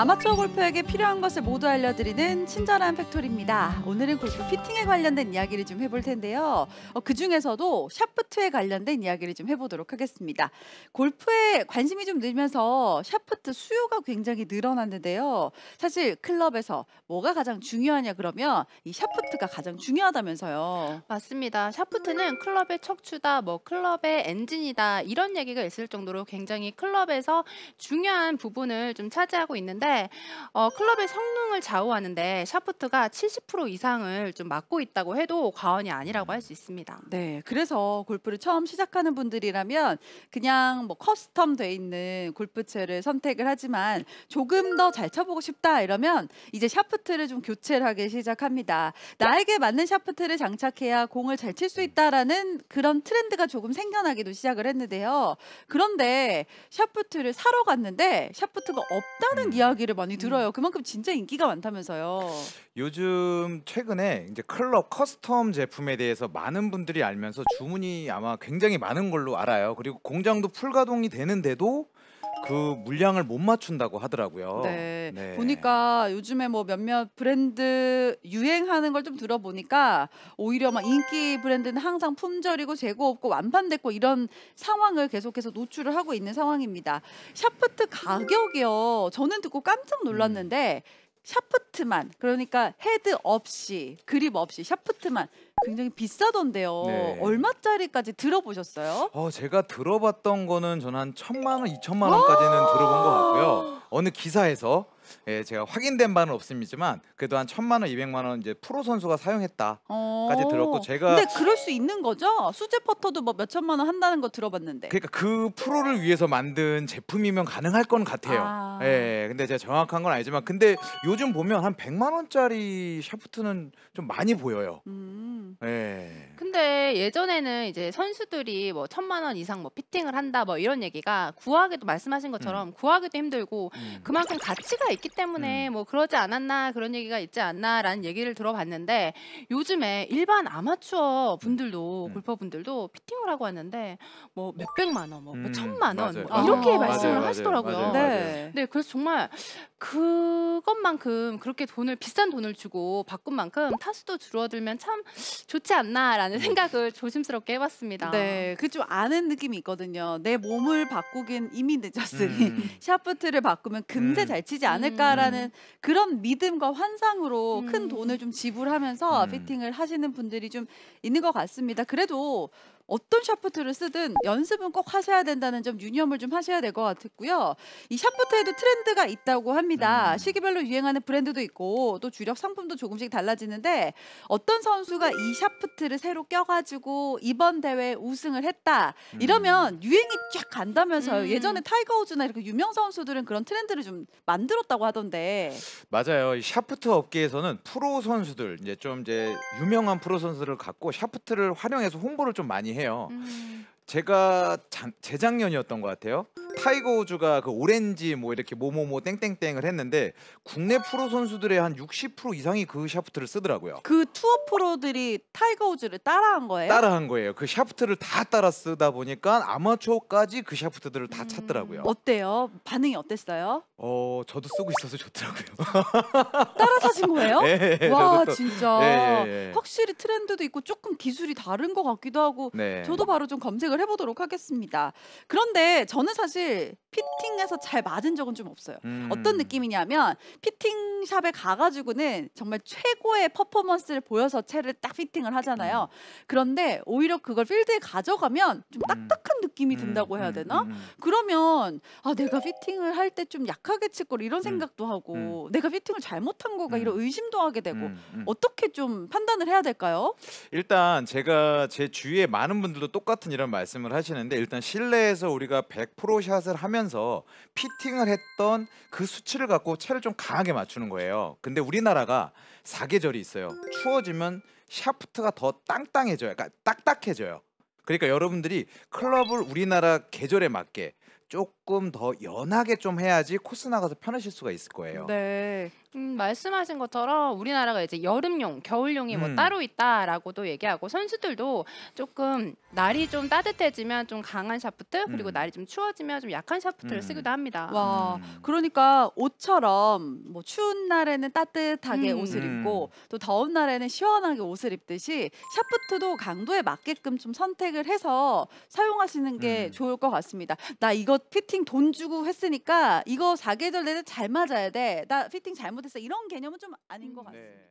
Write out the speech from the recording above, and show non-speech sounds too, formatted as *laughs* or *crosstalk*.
아마추어 골프에게 필요한 것을 모두 알려드리는 친절한 팩토리입니다. 오늘은 골프 피팅에 관련된 이야기를 좀 해볼 텐데요. 어, 그 중에서도 샤프트에 관련된 이야기를 좀 해보도록 하겠습니다. 골프에 관심이 좀 늘면서 샤프트 수요가 굉장히 늘어났는데요. 사실 클럽에서 뭐가 가장 중요하냐 그러면 이 샤프트가 가장 중요하다면서요. 맞습니다. 샤프트는 클럽의 척추다, 뭐 클럽의 엔진이다 이런 얘기가 있을 정도로 굉장히 클럽에서 중요한 부분을 좀 차지하고 있는데 있는데 어, 클럽의 성능을 좌우하는데 샤프트가 70% 이상을 좀 맡고 있다고 해도 과언이 아니라고 할 수 있습니다. 네, 그래서 골프를 처음 시작하는 분들이라면 그냥 뭐 커스텀 돼 있는 골프채를 선택을 하지만 조금 더 잘 쳐보고 싶다 이러면 이제 샤프트를 좀 교체를 하기 시작합니다. 나에게 맞는 샤프트를 장착해야 공을 잘 칠 수 있다라는 그런 트렌드가 조금 생겨나기도 시작을 했는데요. 그런데 샤프트를 사러 갔는데 샤프트가 없다는 음. 이야기 이야기를 많이 음. 들어요. 그만큼 진짜 인기가 많다면서요. 요즘 최근에 이제 클럽 커스텀 제품에 대해서 많은 분들이 알면서 주문이 아마 굉장히 많은 걸로 알아요. 그리고 공장도 풀 가동이 되는데도 그 물량을 못 맞춘다고 하더라고요. 네. 네. 보니까 요즘에 뭐 몇몇 브랜드 유행하는 걸 좀 들어보니까 오히려 막 인기 브랜드는 항상 품절이고 재고 없고 완판됐고 이런 상황을 계속해서 노출을 하고 있는 상황입니다. 샤프트 가격이요. 저는 듣고 깜짝 놀랐는데 음. 샤프트만 그러니까 헤드 없이 그립 없이 샤프트만 굉장히 비싸던데요. 네. 얼마짜리까지 들어보셨어요? 어, 제가 들어봤던 거는 저는 한 천만 원, 이천만 원까지는 들어본 것 같고요. 어느 기사에서 예, 제가 확인된 바는 없습니다만 그래도 한 천만 원, 이백만 원 이제 프로 선수가 사용했다까지 어. 들었고 제가 근데 그럴 수 있는 거죠? 수제 퍼터도 뭐 몇 천만 원 한다는 거 들어봤는데. 그러니까 그 프로를 위해서 만든 제품이면 가능할 건 같아요. 아. 예, 근데 제가 정확한 건 아니지만 근데 요즘 보면 한 백만 원짜리 샤프트는 좀 많이 보여요. 음. 예. 근데 예전에는 이제 선수들이 뭐 천만 원 이상 뭐 피팅을 한다 뭐 이런 얘기가 구하기도 말씀하신 것처럼 음. 구하기도 힘들고 음. 그만큼 가치가 있. 있기 때문에 음. 뭐 그러지 않았나 그런 얘기가 있지 않나라는 얘기를 들어봤는데 요즘에 일반 아마추어 분들도 음. 음. 골퍼분들도 피팅을 하고 왔는데 뭐 몇백만 원, 뭐, 뭐 음. 천만 원뭐 이렇게 아, 말씀을 맞아요, 하시더라고요. 맞아요, 네. 맞아요, 네. 네, 그래서 정말 그것만큼 그렇게 돈을 비싼 돈을 주고 바꾼 만큼 타수도 줄어들면 참 좋지 않나라는 음. 생각을 조심스럽게 해봤습니다. 네, 그 좀 아는 느낌이 있거든요. 내 몸을 바꾸긴 이미 늦었으니 음. *laughs* 샤프트를 바꾸면 금세 잘 치지 않을. 않을까라는 음. 그런 믿음과 환상으로 음. 큰 돈을 음. 좀 지불하면서 음. 피팅을 하시는 분들이 좀 있는 것 같습니다. 그래도 어떤 샤프트를 쓰든 연습은 꼭 하셔야 된다는 점 유념을 좀 하셔야 될 것 같았고요. 이 샤프트에도 트렌드가 있다고 합니다. 음. 시기별로 유행하는 브랜드도 있고 또 주력 상품도 조금씩 달라지는데 어떤 선수가 이 샤프트를 새로 껴가지고 이번 대회 우승을 했다 음. 이러면 유행이 쫙 간다면서요. 음. 예전에 타이거 우즈나 이렇게 유명 선수들은 그런 트렌드를 좀 만들었다고 하던데 맞아요. 이 샤프트 업계에서는 프로 선수들 이제 좀 이제 유명한 프로 선수를 갖고 샤프트를 활용해서 홍보를 좀 많이 해. 해요. 음. 제가 자, 재작년이었던 것 같아요. 타이거 우즈가 그 오렌지 뭐 이렇게 뭐뭐뭐 뭐 땡땡땡을 했는데 국내 프로 선수들의 한 60% 이상이 그 샤프트를 쓰더라고요. 그 투어 프로들이 타이거 우즈를 따라한 거예요? 따라한 거예요. 그 샤프트를 다 따라 쓰다 보니까 아마추어까지 그 샤프트들을 다 음, 찾더라고요. 어때요? 반응이 어땠어요? 어, 저도 쓰고 있어서 좋더라고요. 따라 사신 거예요? *laughs* 예, 예, 예, 와 저도 진짜 예, 예, 예. 확실히 트렌드도 있고 조금 기술이 다른 것 같기도 하고 네. 저도 바로 좀 검색을 해보도록 하겠습니다. 그런데 저는 사실 피팅에서 잘 맞은 적은 좀 없어요. 음. 어떤 느낌이냐면 피팅샵에 가가지고는 정말 최고의 퍼포먼스를 보여서 채를 딱 피팅을 하잖아요. 음. 그런데 오히려 그걸 필드에 가져가면 좀딱딱 음. 느낌이 음, 든다고 해야 음, 되나? 음, 그러면 아 내가 피팅을 할 때 좀 약하게 칠 걸 이런 생각도 하고 내가 피팅을 잘못한 거가 이런 의심도 하게 되고 어떻게 좀 판단을 해야 될까요? 일단 제가 제 주위에 많은 분들도 똑같은 이런 말씀을 하시는데 일단 실내에서 우리가 100% 샷을 하면서 피팅을 했던 그 수치를 갖고 차를좀 강하게 맞추는 거예요. 근데 우리나라가 사계절이 있어요. 추워지면 샤프트가 더 땅땅해져요. 그러니까 딱딱해져요. 그러니까 여러분들이 클럽을 우리나라 계절에 맞게 조금 더 연하게 좀 해야지 코스 나가서 편하실 수가 있을 거예요. 네. 음, 말씀하신 것처럼 우리나라가 이제 여름용, 겨울용이 뭐 음. 따로 있다라고도 얘기하고 선수들도 조금 날이 좀 따뜻해지면 좀 강한 샤프트 그리고 음. 날이 좀 추워지면 좀 약한 샤프트를 음. 쓰기도 합니다. 와, 음. 그러니까 옷처럼 뭐 추운 날에는 따뜻하게 음. 옷을 입고 또 더운 날에는 시원하게 옷을 입듯이 샤프트도 강도에 맞게끔 좀 선택을 해서 사용하시는 게 좋을 것 같습니다. 나 이거 피팅 돈 주고 했으니까 이거 사계절 내내 잘 맞아야 돼. 나 피팅 잘 잘못했어 이런 개념은 좀 아닌 것 음. 같습니다. 네.